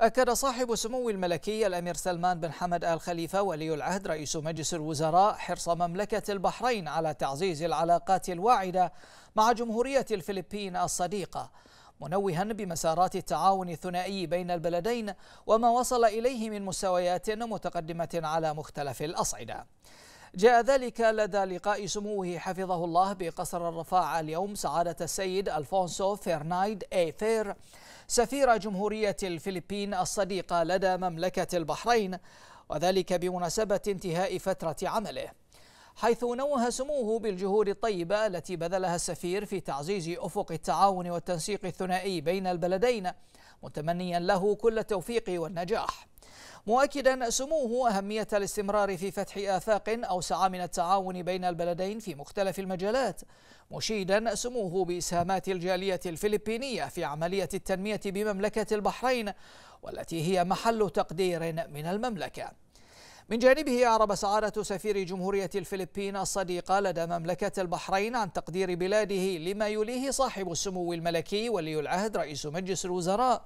أكد صاحب سمو الملكي الأمير سلمان بن حمد آل خليفة ولي العهد رئيس مجلس الوزراء حرص مملكة البحرين على تعزيز العلاقات الواعدة مع جمهورية الفلبين الصديقة منوها بمسارات التعاون الثنائي بين البلدين وما وصل إليه من مستويات متقدمة على مختلف الأصعدة جاء ذلك لدى لقاء سموه حفظه الله بقصر الرفاع اليوم سعادة السيد ألفونسو فيرنايد أي فير سفير جمهورية الفلبين الصديقة لدى مملكة البحرين وذلك بمناسبة انتهاء فترة عمله حيث نوه سموه بالجهود الطيبة التي بذلها السفير في تعزيز أفق التعاون والتنسيق الثنائي بين البلدين متمنيا له كل التوفيق والنجاح مؤكدا سموه أهمية الاستمرار في فتح آفاق أوسع من التعاون بين البلدين في مختلف المجالات مشيدا سموه بإسهامات الجالية الفلبينية في عملية التنمية بمملكة البحرين والتي هي محل تقدير من المملكة من جانبه أعرب سعادة سفير جمهورية الفلبين الصديقة لدى مملكة البحرين عن تقدير بلاده لما يليه صاحب السمو الملكي ولي العهد رئيس مجلس الوزراء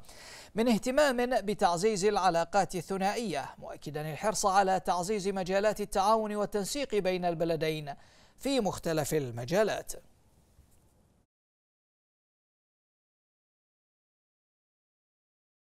من اهتمام بتعزيز العلاقات الثنائية مؤكدا الحرص على تعزيز مجالات التعاون والتنسيق بين البلدين في مختلف المجالات